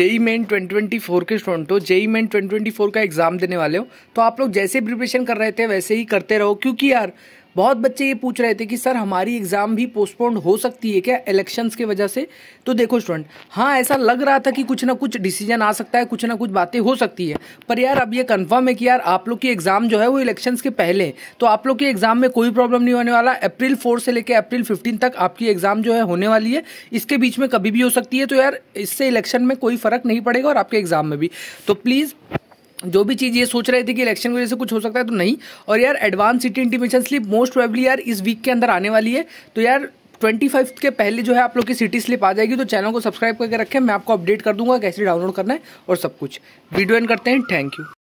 JEE main 2024 के student हो JEE main 2024 का एग्जाम देने वाले हो तो आप लोग जैसे प्रिपरेशन कर रहे थे वैसे ही करते रहो क्योंकि यार बहुत बच्चे ये पूछ रहे थे कि सर हमारी एग्ज़ाम भी पोस्टपोन्ड हो सकती है क्या इलेक्शंस के वजह से तो देखो स्टूडेंट हाँ ऐसा लग रहा था कि कुछ ना कुछ डिसीजन आ सकता है कुछ ना कुछ बातें हो सकती है पर यार अब ये कन्फर्म है कि यार आप लोग की एग्ज़ाम जो है वो इलेक्शंस के पहले है तो आप लोग के एग्ज़ाम में कोई प्रॉब्लम नहीं होने वाला अप्रैल फोर से लेकर अप्रैल फिफ्टीन तक आपकी एग्ज़ाम जो है होने वाली है इसके बीच में कभी भी हो सकती है तो यार इससे इलेक्शन में कोई फ़र्क नहीं पड़ेगा और आपके एग्ज़ाम में भी तो प्लीज़ जो भी चीज़ ये सोच रहे थे कि इलेक्शन की वजह से कुछ हो सकता है तो नहीं और यार advance city intimation slip most probably यार इस वीक के अंदर आने वाली है तो यार ट्वेंटी फाइव के पहले जो है आप लोग की सिटी स्लिप आ जाएगी तो चैनल को सब्सक्राइब करके रखें मैं आपको अपडेट कर दूंगा कैसे डाउनलोड करना है और सब कुछ वीडियो एंड करते हैं थैंक यू